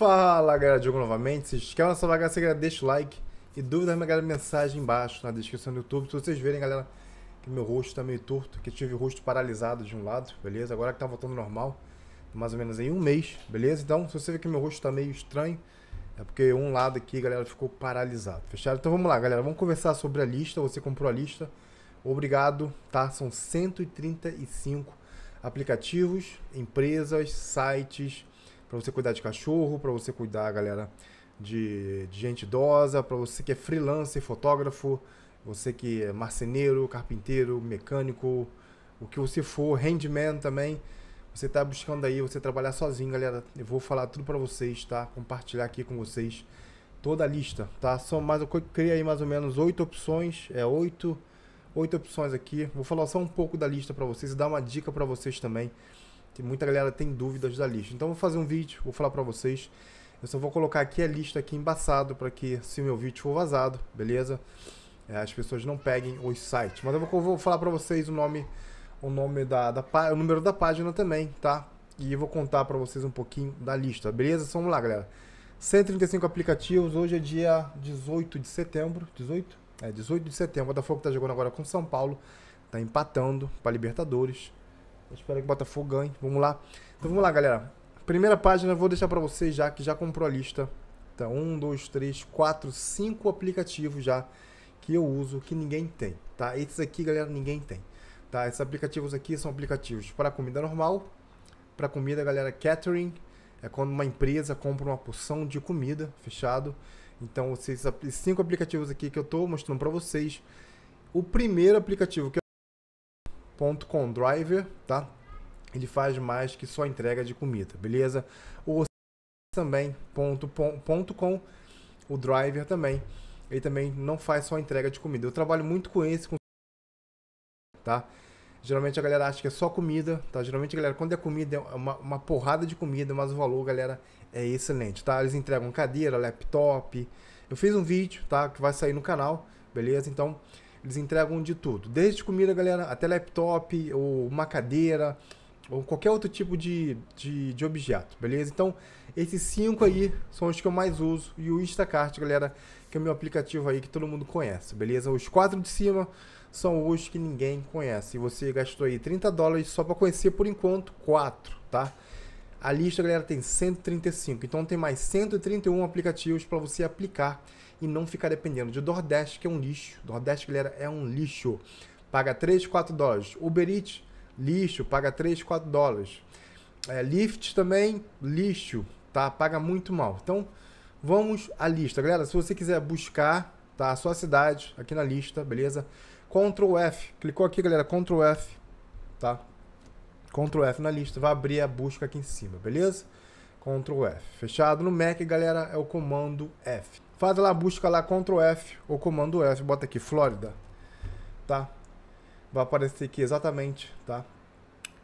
Fala galera, Diogo novamente. Se inscreve nessa bagaça, galera, deixa o like. E dúvida, minha galera, mensagem embaixo na descrição do YouTube. Se vocês verem, galera, que meu rosto tá meio torto, que eu tive o rosto paralisado de um lado, beleza? Agora que tá voltando normal, mais ou menos aí um mês, beleza? Então, se você vê que meu rosto tá meio estranho, é porque um lado aqui, galera, ficou paralisado, fechado? Então vamos lá, galera, vamos conversar sobre a lista. Você comprou a lista, obrigado, tá? São 135 aplicativos, empresas, sites para você cuidar de cachorro, para você cuidar, galera, de, de gente idosa, para você que é freelancer, fotógrafo, você que é marceneiro, carpinteiro, mecânico, o que você for, handman também. Você está buscando aí, você trabalhar sozinho, galera. Eu vou falar tudo para vocês, tá? Compartilhar aqui com vocês toda a lista, tá? São mais, eu criei aí mais ou menos oito opções, é oito, oito opções aqui. Vou falar só um pouco da lista para vocês e dar uma dica para vocês também que muita galera tem dúvidas da lista. Então vou fazer um vídeo, vou falar para vocês. Eu só vou colocar aqui a lista aqui embaçado para que se meu vídeo for vazado, beleza? É, as pessoas não peguem os sites. Mas eu vou, vou falar para vocês o nome, o nome da, da o número da página também, tá? E eu vou contar para vocês um pouquinho da lista, beleza? Então, vamos lá, galera. 135 aplicativos, hoje é dia 18 de setembro, 18? É, 18 de setembro, o Botafogo tá jogando agora com São Paulo, tá empatando para Libertadores espero que o Botafogo ganhe. Vamos lá. Então vamos lá, galera. Primeira página eu vou deixar para vocês já, que já comprou a lista. Tá? Um, dois, três, quatro, cinco aplicativos já que eu uso, que ninguém tem, tá? Esses aqui, galera, ninguém tem. Tá? Esses aplicativos aqui são aplicativos para comida normal, para comida, galera, catering, é quando uma empresa compra uma porção de comida, fechado. Então, esses cinco aplicativos aqui que eu estou mostrando para vocês. O primeiro aplicativo que driver, tá? Ele faz mais que só entrega de comida, beleza? O também ponto, ponto com o driver também. Ele também não faz só entrega de comida. Eu trabalho muito com esse, com... tá? Geralmente a galera acha que é só comida, tá? Geralmente, galera, quando é comida, é uma, uma porrada de comida, mas o valor, galera, é excelente, tá? Eles entregam cadeira, laptop. Eu fiz um vídeo, tá? Que vai sair no canal, beleza? Então, eles entregam de tudo, desde comida, galera, até laptop, ou uma cadeira, ou qualquer outro tipo de, de, de objeto, beleza? Então, esses cinco aí são os que eu mais uso e o Instacart, galera, que é o meu aplicativo aí que todo mundo conhece, beleza? Os quatro de cima são os que ninguém conhece. E você gastou aí 30 dólares só para conhecer por enquanto quatro, tá? A lista, galera, tem 135. Então tem mais 131 aplicativos para você aplicar e não ficar dependendo de Nordeste que é um lixo. Nordeste galera, é um lixo. Paga 3, 4 dólares. Uber Eats, lixo, paga 3, 4 dólares. É, Lyft também, lixo, tá? Paga muito mal. Então, vamos à lista. Galera, se você quiser buscar tá, a sua cidade aqui na lista, beleza? Ctrl F, clicou aqui, galera, Ctrl F, tá? Ctrl F na lista, vai abrir a busca aqui em cima, beleza? Ctrl F. Fechado? No Mac, galera, é o comando F. Faz lá, busca lá Ctrl F ou comando F, bota aqui Flórida, tá? Vai aparecer aqui exatamente, tá?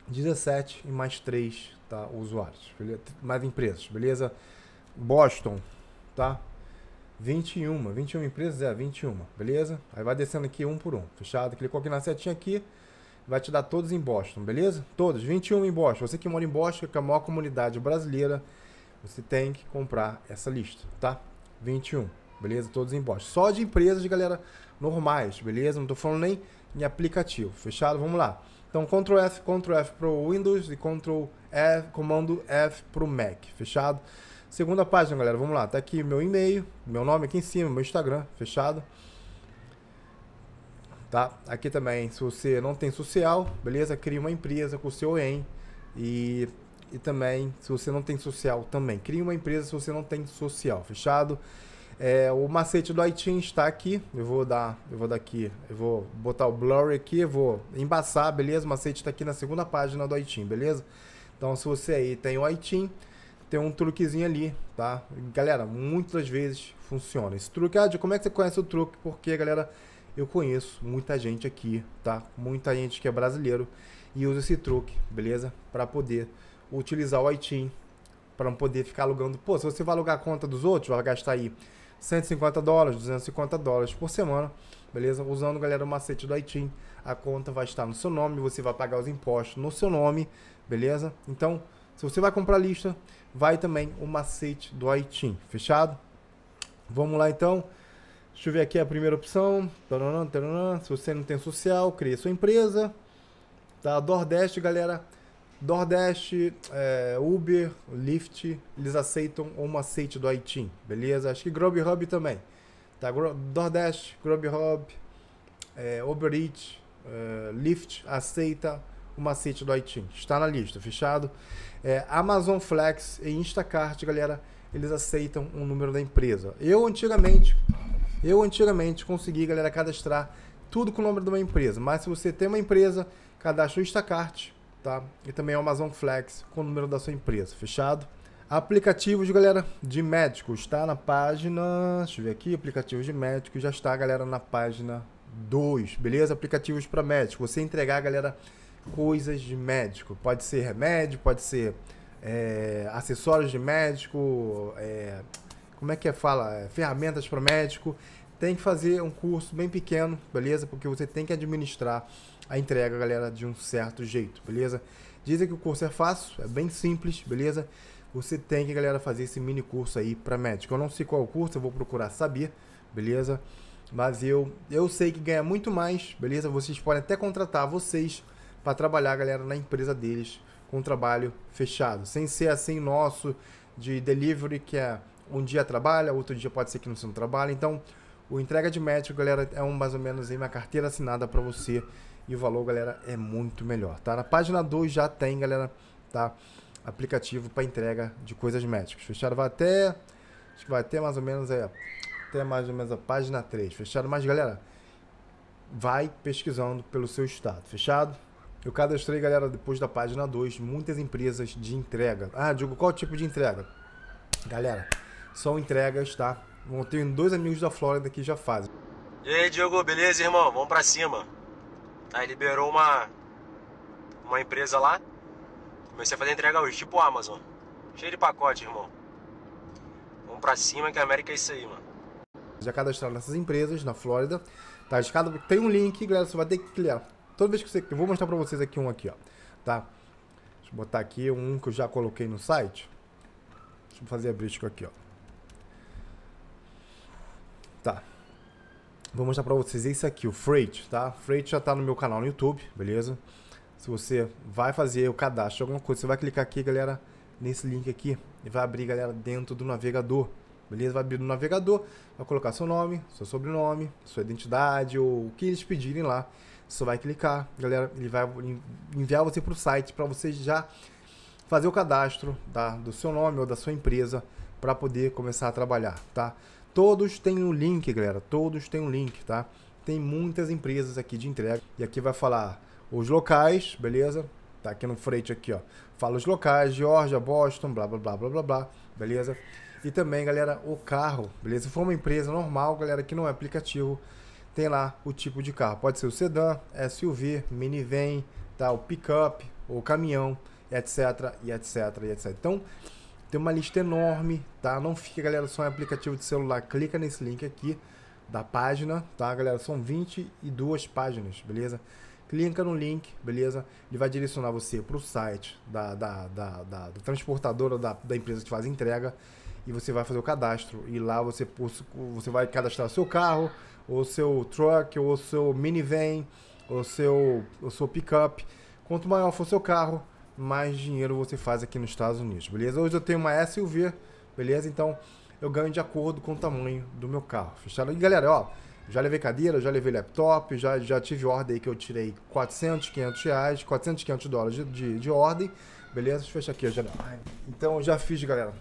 17 e mais 3, tá? Usuários, beleza? mais empresas, beleza? Boston, tá? 21, 21 empresas, é, 21, beleza? Aí vai descendo aqui um por um, fechado? Clicou aqui na setinha aqui, vai te dar todos em Boston, beleza? Todos, 21 em Boston. Você que mora em Boston, que é a maior comunidade brasileira, você tem que comprar essa lista, tá? 21, beleza? Todos em Boston. Só de empresas, de galera, normais, beleza? Não tô falando nem em aplicativo, fechado? Vamos lá. Então, Ctrl F, Ctrl F pro Windows e Ctrl F, comando F pro Mac, fechado? Segunda página, galera, vamos lá. Tá aqui meu e-mail, meu nome aqui em cima, meu Instagram, fechado? tá? Aqui também, se você não tem social, beleza? Cria uma empresa com o seu EM e, e também, se você não tem social também, cria uma empresa se você não tem social, fechado? É, o macete do iTunes está aqui, eu vou dar, eu vou daqui, eu vou botar o blur aqui, eu vou embaçar, beleza? O macete está aqui na segunda página do iTunes, beleza? Então, se você aí tem o iTunes, tem um truquezinho ali, tá? Galera, muitas vezes funciona. Esse truque, ah, de como é que você conhece o truque? Porque, galera, eu conheço muita gente aqui, tá? Muita gente que é brasileiro e usa esse truque, beleza? Para poder utilizar o Itim, para não poder ficar alugando. Pô, se você vai alugar a conta dos outros, vai gastar aí 150 dólares, 250 dólares por semana, beleza? Usando, galera, o macete do Itim, a conta vai estar no seu nome, você vai pagar os impostos no seu nome, beleza? Então, se você vai comprar lista, vai também o macete do Itim. fechado? Vamos lá então. Deixa eu ver aqui a primeira opção. Se você não tem social, crie sua empresa. Tá? Nordeste, galera. DoorDash, é, Uber, Lyft, eles aceitam ou um do iTeam, beleza? Acho que Grubhub também, tá? DoorDash, Grubhub, é, Uber Eats, é, Lyft aceita o macete do iTeam, está na lista, fechado? É, Amazon Flex e Instacart, galera, eles aceitam um número da empresa. Eu, antigamente, eu antigamente consegui, galera, cadastrar tudo com o nome de uma empresa. Mas se você tem uma empresa, cadastro o Instacart, tá? E também o Amazon Flex com o número da sua empresa, fechado? Aplicativos, galera, de médicos, tá? Na página. Deixa eu ver aqui. Aplicativos de médicos já está, galera, na página 2, beleza? Aplicativos para médico. Você entregar, galera, coisas de médico. Pode ser remédio, pode ser é, acessórios de médico, é, como é que é, fala, é, ferramentas para médico, tem que fazer um curso bem pequeno, beleza? Porque você tem que administrar a entrega, galera, de um certo jeito, beleza? Dizem que o curso é fácil, é bem simples, beleza? Você tem que, galera, fazer esse mini curso aí para médico. Eu não sei qual é o curso, eu vou procurar saber, beleza? Mas eu, eu sei que ganha muito mais, beleza? Vocês podem até contratar vocês para trabalhar, galera, na empresa deles com trabalho fechado, sem ser assim nosso de delivery que é um dia trabalha, outro dia pode ser que não se não trabalhe. Então, o entrega de médico, galera, é um mais ou menos aí uma carteira assinada para você. E o valor, galera, é muito melhor, tá? Na página 2 já tem, galera, tá? Aplicativo para entrega de coisas médicas. Fechado? Vai até. Acho que vai até mais ou menos aí, Até mais ou menos a página 3. Fechado? Mas, galera, vai pesquisando pelo seu estado. Fechado? Eu cadastrei, galera, depois da página 2, muitas empresas de entrega. Ah, digo, qual tipo de entrega? Galera, são entregas, tá? Bom, tenho dois amigos da Flórida que já fazem. E aí, Diogo, beleza, irmão? Vamos pra cima. Aí liberou uma, uma empresa lá. Comecei a fazer entrega hoje, tipo Amazon. Cheio de pacote, irmão. Vamos pra cima que a América é isso aí, mano. Já cadastraram nessas empresas na Flórida. Tá, cada... tem um link, galera, você vai ter que clicar. Toda vez que você... Eu vou mostrar pra vocês aqui um aqui, ó. Tá? Deixa eu botar aqui um que eu já coloquei no site. Deixa eu fazer a brisco aqui, ó. Tá. Vou mostrar pra vocês isso aqui, o Freight, tá? Freight já tá no meu canal no YouTube, beleza? Se você vai fazer o cadastro alguma coisa, você vai clicar aqui, galera, nesse link aqui. E vai abrir, galera, dentro do navegador, beleza? Vai abrir no navegador, vai colocar seu nome, seu sobrenome, sua identidade ou o que eles pedirem lá. Você vai clicar, galera, ele vai enviar você pro site para você já fazer o cadastro tá? do seu nome ou da sua empresa para poder começar a trabalhar, tá? Todos têm um link, galera. Todos têm um link, tá? Tem muitas empresas aqui de entrega. E aqui vai falar os locais, beleza? Tá aqui no frete aqui, ó. Fala os locais, Georgia, Boston, blá, blá, blá, blá, blá, blá. Beleza? E também, galera, o carro, beleza? Se for uma empresa normal, galera, que não é aplicativo, tem lá o tipo de carro. Pode ser o sedã, SUV, minivan, tá? o pickup, o caminhão, etc, e etc, e etc. Então, tem uma lista enorme, tá? Não fica, galera, só em aplicativo de celular. Clica nesse link aqui da página, tá, galera? São 22 páginas, beleza? Clica no link, beleza? Ele vai direcionar você para o site da, da, da, da, da transportadora da, da empresa que faz entrega e você vai fazer o cadastro. E lá você, você vai cadastrar o seu carro, o seu truck, o seu minivan, o seu, seu pickup. Quanto maior for seu carro, mais dinheiro você faz aqui nos Estados Unidos, beleza? Hoje eu tenho uma SUV, beleza? Então eu ganho de acordo com o tamanho do meu carro, fechado? E galera, ó, já levei cadeira, já levei laptop, já, já tive ordem aí que eu tirei 400, 500 reais, 400, 500 dólares de, de, de ordem, beleza? Deixa eu fechar aqui, a já... Então eu já fiz, galera,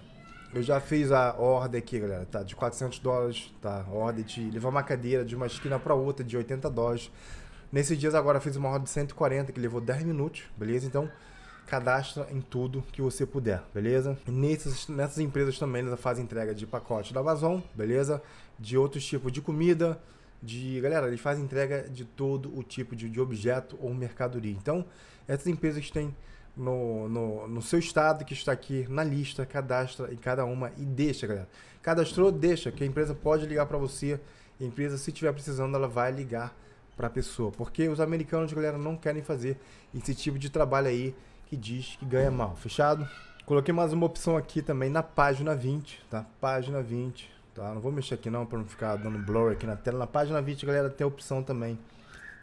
eu já fiz a ordem aqui, galera, tá? De 400 dólares, tá? Ordem de levar uma cadeira de uma esquina para outra de 80 dólares. Nesses dias agora fiz uma ordem de 140 que levou 10 minutos, beleza? Então cadastra em tudo que você puder, beleza? Nessas, nessas empresas também eles fazem entrega de pacote da Amazon, beleza? De outros tipos de comida, de galera, eles fazem entrega de todo o tipo de, de objeto ou mercadoria. Então, essas empresas têm no, no, no, seu estado que está aqui na lista, cadastra em cada uma e deixa, galera. Cadastrou, deixa, que a empresa pode ligar para você. A empresa, se tiver precisando, ela vai ligar para a pessoa, porque os americanos, galera, não querem fazer esse tipo de trabalho aí que diz que ganha mal, fechado? Coloquei mais uma opção aqui também na página 20, tá? Página 20, tá? Não vou mexer aqui não para não ficar dando blur aqui na tela. Na página 20, galera, tem a opção também.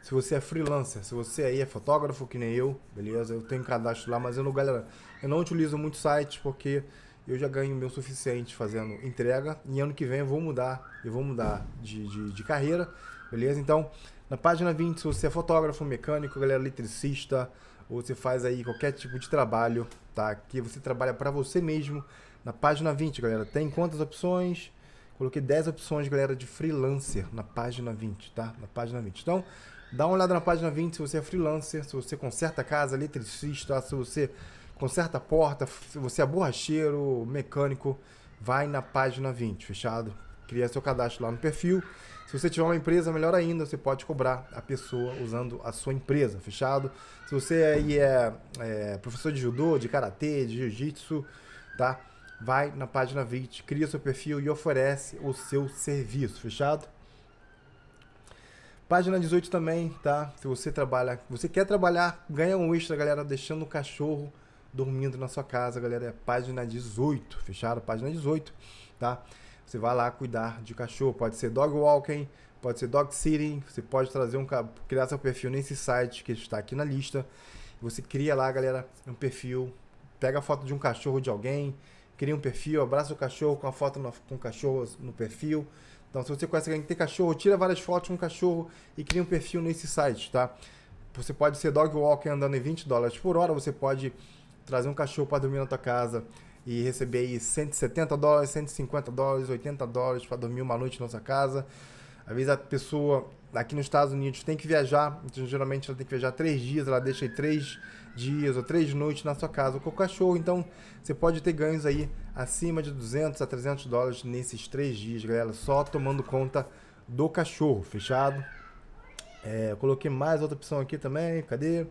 Se você é freelancer, se você aí é fotógrafo que nem eu, beleza? Eu tenho cadastro lá, mas eu não, galera, eu não utilizo muito sites porque eu já ganho o meu suficiente fazendo entrega. E ano que vem eu vou mudar, eu vou mudar de, de, de carreira, beleza? Então, na página 20, se você é fotógrafo, mecânico, galera é eletricista, ou você faz aí qualquer tipo de trabalho, tá? Que você trabalha para você mesmo. Na página 20, galera, tem quantas opções? Coloquei 10 opções, galera, de freelancer na página 20, tá? Na página 20. Então, dá uma olhada na página 20 se você é freelancer, se você conserta casa, eletricista, se você conserta porta, se você é borracheiro, mecânico, vai na página 20, fechado? cria seu cadastro lá no perfil. Se você tiver uma empresa, melhor ainda, você pode cobrar a pessoa usando a sua empresa, fechado? Se você aí é, é professor de judô, de karatê, de jiu-jitsu, tá? Vai na página 20, cria seu perfil e oferece o seu serviço, fechado? Página 18 também, tá? Se você trabalha, você quer trabalhar, ganha um extra, galera, deixando o cachorro dormindo na sua casa, galera. É página 18, fechado? Página 18, tá? Você vai lá cuidar de cachorro. Pode ser dog walking, pode ser dog sitting. Você pode trazer um criar seu perfil nesse site que está aqui na lista. Você cria lá, galera, um perfil. Pega a foto de um cachorro de alguém, cria um perfil, abraça o cachorro com a foto no, com o cachorro no perfil. Então, se você conhece alguém que tem cachorro, tira várias fotos com um cachorro e cria um perfil nesse site, tá? Você pode ser dog walking andando em 20 dólares por hora, você pode trazer um cachorro para dormir na tua casa e receber aí 170 dólares, 150 dólares, 80 dólares para dormir uma noite na nossa casa. Às vezes a pessoa aqui nos Estados Unidos tem que viajar, então geralmente ela tem que viajar três dias, ela deixa aí três dias ou três noites na sua casa com o cachorro, então você pode ter ganhos aí acima de 200 a 300 dólares nesses três dias, galera, só tomando conta do cachorro, fechado? É, eu coloquei mais outra opção aqui também, cadê?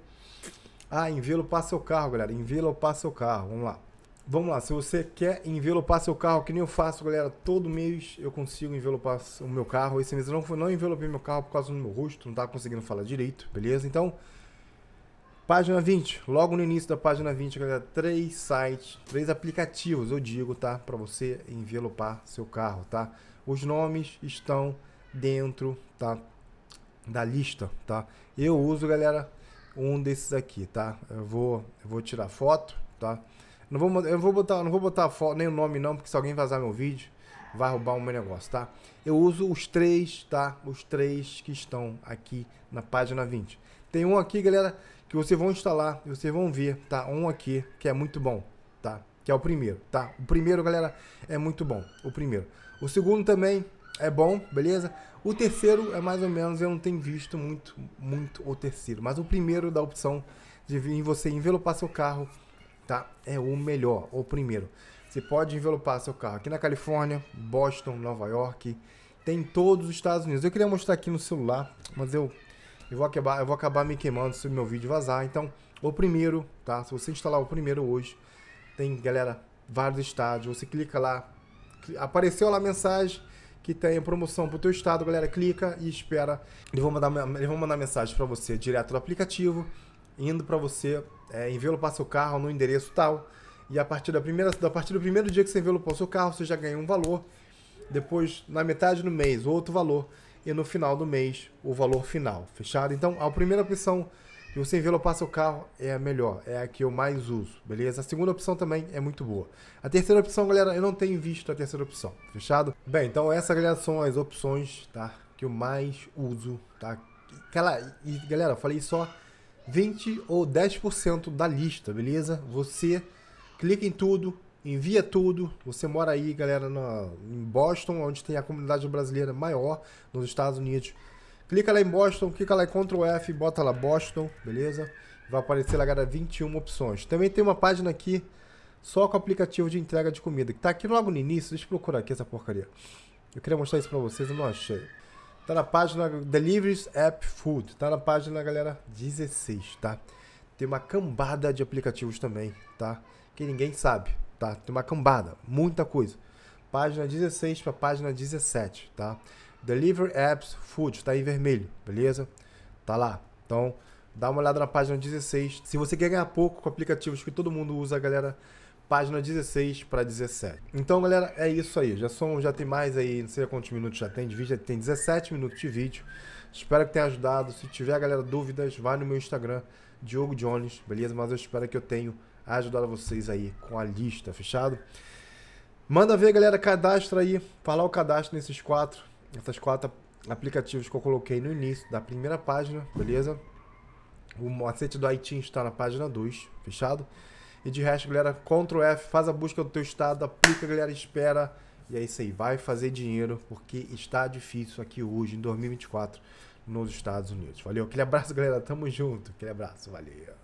Ah, em vê-lo passa o carro, galera, em vê-lo passa o carro, vamos lá. Vamos lá, se você quer envelopar seu carro, que nem eu faço, galera, todo mês eu consigo envelopar o meu carro. Esse mês eu não, não envelopei meu carro por causa do meu rosto, não estava conseguindo falar direito, beleza? Então, página 20, logo no início da página 20, galera, três sites, três aplicativos, eu digo, tá? Para você envelopar seu carro, tá? Os nomes estão dentro, tá? Da lista, tá? Eu uso, galera, um desses aqui, tá? Eu vou, eu vou tirar foto, Tá? Não vou, eu vou botar, não vou botar foto, nem o nome não, porque se alguém vazar meu vídeo, vai roubar o meu negócio, tá? Eu uso os três, tá? Os três que estão aqui na página 20. Tem um aqui, galera, que vocês vão instalar e vocês vão ver, tá? Um aqui que é muito bom, tá? Que é o primeiro, tá? O primeiro, galera, é muito bom, o primeiro. O segundo também é bom, beleza? O terceiro é mais ou menos, eu não tenho visto muito, muito o terceiro. Mas o primeiro dá a opção de você envelopar seu carro tá? É o melhor, o primeiro. Você pode envelopar seu carro aqui na Califórnia, Boston, Nova York, tem todos os Estados Unidos. Eu queria mostrar aqui no celular, mas eu, eu, vou, acabar, eu vou acabar me queimando se o meu vídeo vazar. Então, o primeiro, tá? Se você instalar o primeiro hoje, tem, galera, vários estádios. Você clica lá, apareceu lá a mensagem que tem promoção pro teu estado, galera, clica e espera. ele vai mandar, eles vão mandar mensagem para você direto do aplicativo, indo para você é, envelopar seu carro no endereço tal. E a partir, da primeira, da partir do primeiro dia que você envelopou seu carro, você já ganha um valor. Depois, na metade do mês, outro valor. E no final do mês, o valor final. Fechado? Então, a primeira opção de você envelopar seu carro é a melhor. É a que eu mais uso, beleza? A segunda opção também é muito boa. A terceira opção, galera, eu não tenho visto a terceira opção. Fechado? Bem, então essas, galera, são as opções, tá? Que eu mais uso, tá? Cala, e, galera, eu falei só 20 ou 10% da lista, beleza? Você clica em tudo, envia tudo. Você mora aí, galera, na, em Boston, onde tem a comunidade brasileira maior nos Estados Unidos. Clica lá em Boston, clica lá em Ctrl F, bota lá Boston, beleza? Vai aparecer lá, galera, 21 opções. Também tem uma página aqui só com o aplicativo de entrega de comida, que tá aqui logo no início. Deixa eu procurar aqui essa porcaria. Eu queria mostrar isso pra vocês, eu não achei. Tá na página Deliveries App Food. Tá na página, galera, 16, tá? Tem uma cambada de aplicativos também, tá? Que ninguém sabe, tá? Tem uma cambada, muita coisa. Página 16 para página 17, tá? Deliver Apps Food, tá em vermelho, beleza? Tá lá. Então, dá uma olhada na página 16. Se você quer ganhar pouco com aplicativos que todo mundo usa, galera, página 16 para 17. Então, galera, é isso aí. Já são, já tem mais aí, não sei quantos minutos já tem de vídeo, já tem 17 minutos de vídeo. Espero que tenha ajudado. Se tiver, galera, dúvidas, vai no meu Instagram, Diogo Jones, beleza? Mas eu espero que eu tenha ajudado vocês aí com a lista, fechado? Manda ver, galera, cadastra aí, falar o cadastro nesses quatro, essas quatro aplicativos que eu coloquei no início da primeira página, beleza? O macete do iTunes está na página 2, fechado? E de resto, galera, Ctrl F, faz a busca do teu estado, aplica, galera, espera. E é isso aí, vai fazer dinheiro, porque está difícil aqui hoje, em 2024, nos Estados Unidos. Valeu, aquele abraço, galera. Tamo junto. Aquele abraço, valeu.